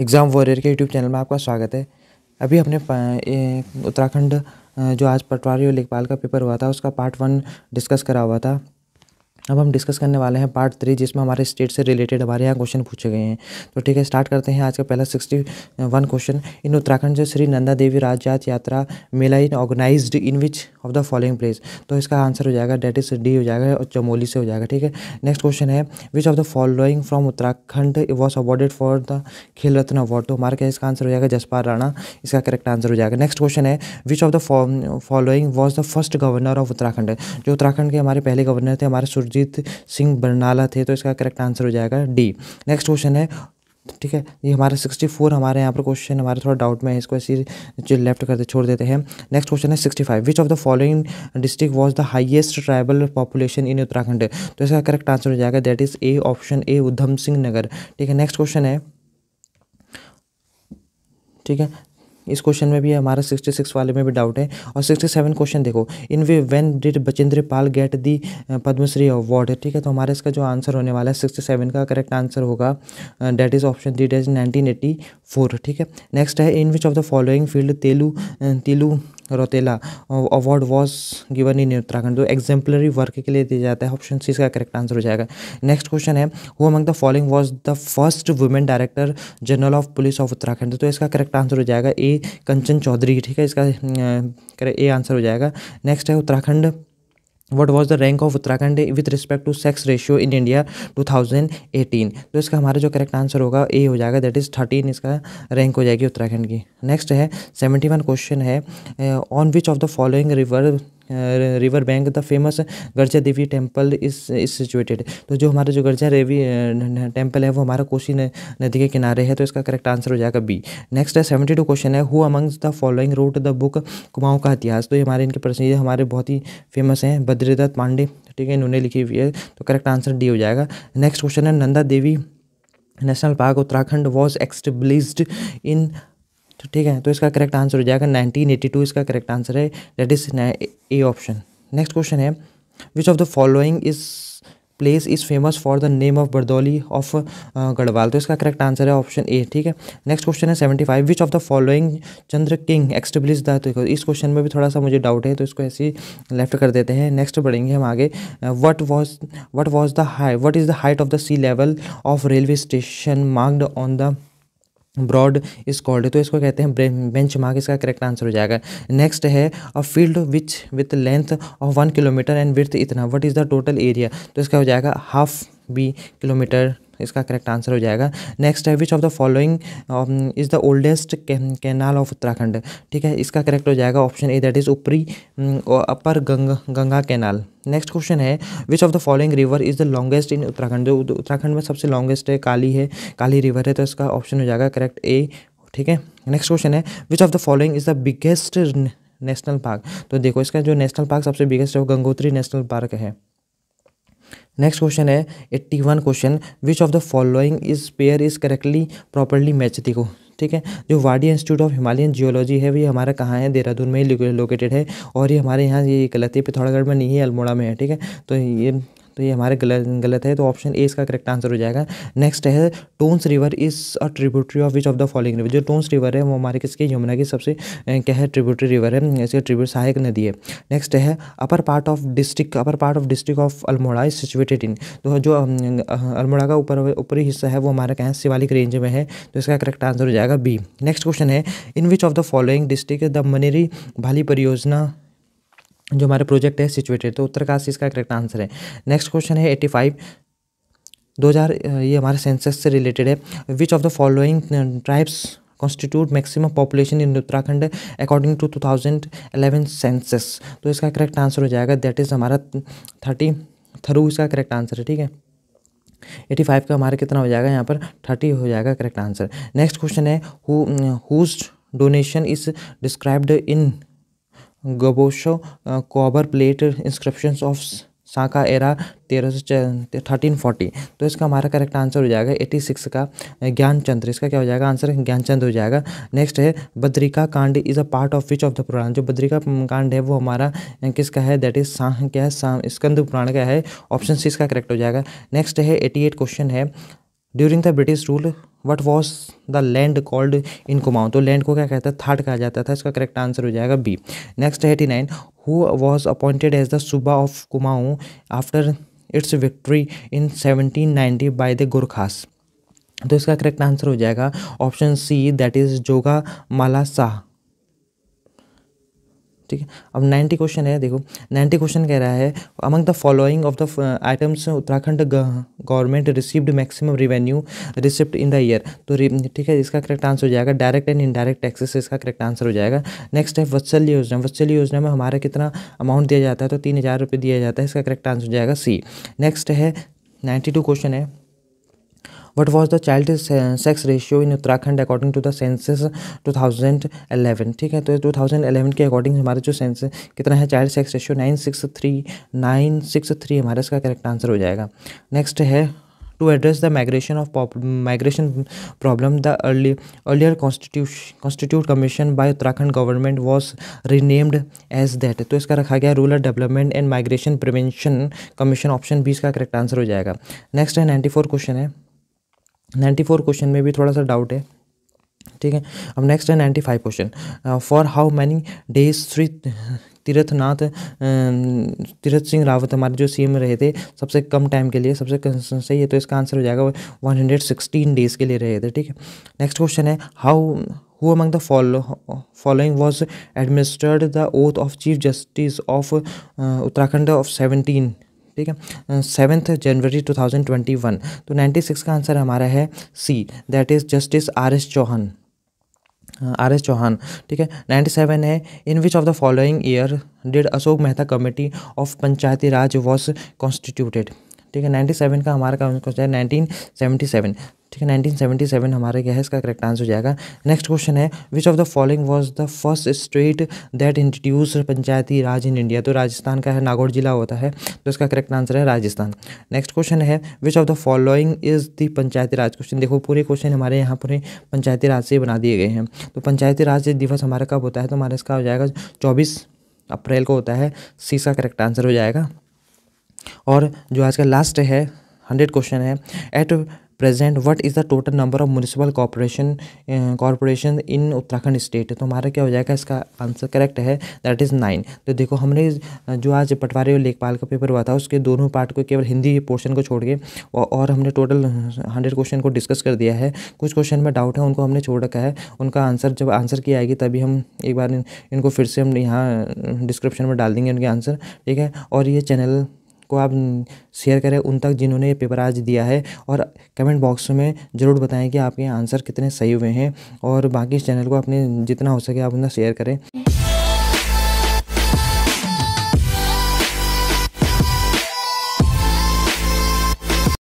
exam Warrior के YouTube channel में आपका स्वागत है अभी हमने उत्तराखंड जो आज पटवारी और लेखपाल का पेपर हुआ था उसका पार्ट वन डिस्कस करा हुआ था अब हम डिस्कस करने वाले हैं पार्ट थ्री जिसमें हमारे स्टेट से रिलेटेड हमारे यहाँ क्वेश्चन पूछे गए हैं तो ठीक है स्टार्ट करते हैं आज का पहला sixty one question in Uttarakhand से Shri Nanda Devi Raj Jat yatra mela in organize in which of the following place तो इसका आंसर हो जाएगा डेट इज डी हो जाएगा और चमोली से हो जाएगा ठीक है नेक्स्ट क्वेश्चन है which of the following from Uttarakhand was awarded for the Khel Ratna award तो हमारे क्या इसका आंसर हो जाएगा जसपाल राणा इसका करेक्ट आंसर हो जाएगा नेक्स्ट क्वेश्चन है which of the following was the first governor of Uttarakhand जो उत्तराखंड के हमारे पहले गवर्नर थे हमारे सूर्य सुरजीत सिंह बरनाला थे तो इसका करेक्ट आंसर हो जाएगा डी नेक्स्ट क्वेश्चन है ठीक है ये हमारा सिक्सटी फोर हमारे यहाँ पर क्वेश्चन हमारे थोड़ा डाउट में है इसको ऐसे लेफ्ट करते छोड़ देते हैं नेक्स्ट क्वेश्चन है sixty five which of the following district was the highest tribal population in Uttarakhand तो इसका करेक्ट आंसर हो जाएगा that is A option A Udham Singh Nagar ठीक है नेक्स्ट क्वेश्चन है ठीक है इस क्वेश्चन में भी हमारा सिक्सटी सिक्स वाले में भी डाउट है और सिक्सटी सेवन क्वेश्चन देखो in way when did Bachendri Pal get the Padma Shri award है ठीक है तो हमारा इसका जो आंसर होने वाला है सिक्सटी सेवन का करेक्ट आंसर होगा that is option D that is nineteen eighty four ठीक है नेक्स्ट है in which of the following field Teelu Teelu Rautela award was given in Uttarakhand जो एग्जाम्पलरी वर्क के लिए दिया जाता है ऑप्शन सी इसका करेक्ट आंसर हो जाएगा नेक्स्ट क्वेश्चन है who among the following was the first women director general of police of Uttarakhand तो इसका करेक्ट आंसर हो जाएगा ए कंचन चौधरी ठीक है इसका ए आंसर हो जाएगा नेक्स्ट है Uttarakhand what was the rank of Uttarakhand with respect to sex ratio in India two thousand eighteen तो इसका हमारा जो करेक्ट आंसर होगा ए हो जाएगा दैट इज़ थर्टीन इसका रैंक हो जाएगी उत्तराखंड की नेक्स्ट है सेवेंटी वन क्वेश्चन है on which of the following river river bank the famous Garja Devi temple is is situated तो जो हमारा जो गर्जा देवी टेम्पल है वो हमारा कोसी नदी के किनारे है तो इसका करेक्ट आंसर हो जाएगा बी नेक्स्ट है सेवेंटी टू क्वेश्चन है who amongst the following wrote the book Kumaon का इतिहास तो ये हमारे इनके प्रश्न ये हमारे बहुत ही फेमस हैं बद्रीदत्त पांडे ठीक है इन्होंने लिखी हुई है तो करेक्ट आंसर डी हो जाएगा नेक्स्ट क्वेश्चन है Nanda Devi national park Uttarakhand was established in तो ठीक है तो इसका करेक्ट आंसर हो जाएगा नाइनटीन एटी टू इसका करेक्ट आंसर है that is A option next question है which of the following is place is famous for the name of Bardoli of Garhwal तो इसका करेक्ट आंसर है ऑप्शन ए ठीक है नेक्स्ट क्वेश्चन है seventy five which of the following Chandra king एक्सटेब्लिश the तो इस question में भी थोड़ा सा मुझे डाउट है तो इसको ऐसे ही लेफ्ट कर देते हैं नेक्स्ट बढ़ेंगे हम आगे what was what was the high what is the height of the sea level of railway station marked on the broad is called तो इसको कहते हैं बेंच मार्क इसका करेक्ट आंसर हो जाएगा नेक्स्ट है a field which with length of one kilometer and with इतना what is the total area तो इसका हो जाएगा हाफ बी किलोमीटर इसका करेक्ट आंसर हो जाएगा नेक्स्ट है which of the following is the oldest canal of Uttarakhand ठीक है इसका करेक्ट हो जाएगा ऑप्शन ए दैट इज़ ऊपरी upper Ganga Ganga canal next question है which of the following river is the longest in Uttarakhand जो उत्तराखंड में सबसे लॉन्गेस्ट है काली है काली रिवर है तो इसका ऑप्शन हो जाएगा करेक्ट ए ठीक है नेक्स्ट क्वेश्चन है which of the following is the biggest national park तो देखो इसका जो नेशनल पार्क सबसे बिगेस्ट है वो गंगोत्री नेशनल पार्क है नेक्स्ट क्वेश्चन है eighty one question which of the following is pair is correctly properly match देखो ठीक है जो वाडी इंस्टीट्यूट ऑफ हिमालयन जियोलॉजी है ये हमारा कहाँ है देहरादून में ही लोकेटेड है और ये हमारे यहाँ ये गलत है पिथौरागढ़ में नहीं है अल्मोड़ा में है ठीक है तो ये तो ये हमारे गलत गलत है तो ऑप्शन ए इसका करेक्ट आंसर हो जाएगा नेक्स्ट है Tons river is a tributary of which of the following river जो टोन्स रिवर है वो हमारे किसके यमुना की सबसे क्या है ट्रिब्यूटरी रिवर है इसके ट्रिब्यूट सहायक नदी है नेक्स्ट है upper part of district upper part of district of Almora is situated in तो जो अल्मोड़ा का ऊपर ऊपरी हिस्सा है वो हमारा क्या है शिवालिक रेंज में है तो इसका करेक्ट आंसर हो जाएगा बी नेक्स्ट क्वेश्चन है in which of the following district the Maneri Bhali परियोजना जो हमारे प्रोजेक्ट है सिचुएटेड तो उत्तरकाशी इसका करेक्ट आंसर है नेक्स्ट क्वेश्चन है एट्टी फाइव दो हज़ार ये हमारे सेंसस से रिलेटेड है which of the following tribes constitute maximum population in Uttarakhand according to two thousand eleven census तो इसका करेक्ट आंसर हो जाएगा दैट इज़ हमारा थर्टी थ्रू इसका करेक्ट आंसर है ठीक है एटी फाइव का हमारा कितना हो जाएगा यहाँ पर थर्टी हो जाएगा करेक्ट आंसर नेक्स्ट क्वेश्चन है whose donation is described in गबोशो copper plate inscription of Saka era तेरह सौ थर्टीन फोर्टी तो इसका हमारा करेक्ट आंसर हो जाएगा एटी सिक्स का ज्ञानचंद्र uh, इसका क्या हो जाएगा आंसर ज्ञानचंद्र हो जाएगा नेक्स्ट है Badrika Kand is a part of which of the following जो बद्रिका कांड um, है वो हमारा uh, किसका है दैट इज साह क्या है स्कंद पुराण का है ऑप्शन सी इसका करेक्ट हो जाएगा नेक्स्ट है एटी एट क्वेश्चन है during the British rule what was the land called in Kumaon तो लैंड को क्या कहता है थाट कहा जाता था इसका करेक्ट आंसर हो जाएगा B next eighty nine who was appointed as the Suba of Kumaon after its victory in seventeen ninety by the Gurkhas तो इसका करेक्ट आंसर हो जाएगा option C that is Joga Mala Shah ठीक है अब नाइन्टी क्वेश्चन है देखो नाइन्टी क्वेश्चन कह रहा है among the following of the items Uttarakhand government received maximum revenue receipt in the year तो ठीक है इसका करेक्ट आंसर हो जाएगा डायरेक्ट एंड इनडायरेक्ट टैक्सेस इसका करेक्ट आंसर हो जाएगा नेक्स्ट है वत्सल योजना वत्सल योजना में हमारा कितना अमाउंट दिया जाता है तो तीन हज़ार रुपये दिया जाता है इसका करेक्ट आंसर हो जाएगा सी नेक्स्ट है नाइन्टी टू क्वेश्चन है what was the child sex ratio in Uttarakhand according to the census two thousand eleven ठीक है तो टू थाउजेंड एलेवन के अकॉर्डिंग हमारे जो सेंस कितना है child sex ratio nine six three nine six three हमारे इसका करेक्ट आंसर हो जाएगा नेक्स्ट है to address the migration of migration problem the early earlier constitute constitute commission bye Uttarakhand government was renamed as that तो इसका रखा गया rural development and migration prevention commission option बीस का करेक्ट आंसर हो जाएगा नेक्स्ट है नाइन्टी फोर क्वेश्चन है नाइन्टी फोर क्वेश्चन में भी थोड़ा सा डाउट है ठीक है अब नेक्स्ट है ninety five question for how many days Shri Tirthnath um, Tirath Singh Rawat हमारे जो सीएम रहे थे सबसे कम टाइम के लिए सबसे सही है तो इसका आंसर हो जाएगा वन हंड्रेड सिक्सटीन डेज़ के लिए रहे थे ठीक है नेक्स्ट क्वेश्चन है how who among the follow following was administered the oath of chief justice of Uttarakhand of seventeen ठीक है सेवन्थ जनवरी 2021 तो 96 का आंसर हमारा है C that is justice R S Chauhan R S Chauhan ठीक है नाइन्टी सेवन है in which of the following year did Ashok Mehta committee of Panchayati Raj was constituted ठीक है नाइन्टी सेवन का हमारा क्वेश्चन है नाइनटीन सेवेंटी सेवन ठीक है 1977 हमारे क्या है इसका करेक्ट आंसर हो जाएगा नेक्स्ट क्वेश्चन है which of the following was the first state that introduce Panchayati Raj in India तो राजस्थान का है नागौर जिला होता है तो इसका करेक्ट आंसर है राजस्थान नेक्स्ट क्वेश्चन है which of the following is the Panchayati Raj question देखो पूरे क्वेश्चन हमारे यहाँ पूरे पंचायती राज से बना दिए गए हैं तो पंचायती राज दिवस हमारा कब होता है तो हमारा इसका हो जाएगा चौबीस अप्रैल को होता है सी का करेक्ट आंसर हो जाएगा और जो आज का लास्ट है हंड्रेड क्वेश्चन है at present what is the total number of municipal corporation corporation in Uttarakhand state तो हमारा क्या हो जाएगा इसका आंसर करेक्ट है दैट इज़ नाइन तो देखो हमने uh, जो आज पटवारी और लेखपाल का पेपर हुआ था उसके दोनों पार्ट को केवल हिंदी पोर्शन को छोड़ के और हमने टोटल हंड्रेड क्वेश्चन को डिस्कस कर दिया है कुछ क्वेश्चन में डाउट है उनको हमने छोड़ रखा है उनका आंसर जब आंसर की आएगी तभी हम एक बार इन, इनको फिर से हम यहाँ डिस्क्रिप्शन uh, में डाल देंगे उनके आंसर ठीक है और ये चैनल को आप शेयर करें उन तक जिन्होंने ये पेपर आज दिया है और कमेंट बॉक्स में ज़रूर बताएं कि आपके आंसर कितने सही हुए हैं और बाकी इस चैनल को अपने जितना हो सके आप उतना शेयर करें